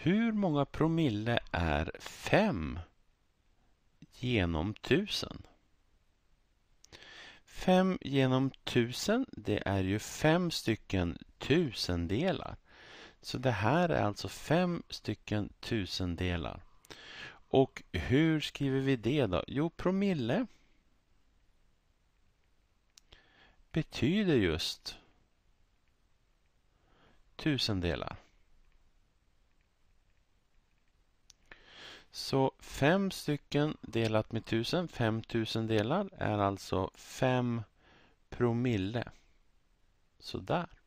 Hur många promille är fem genom tusen? Fem genom tusen, det är ju fem stycken tusendelar. Så det här är alltså fem stycken tusendelar. Och hur skriver vi det då? Jo, promille betyder just tusendelar. Så fem stycken delat med tusen, fem delar, är alltså fem promille. Sådär.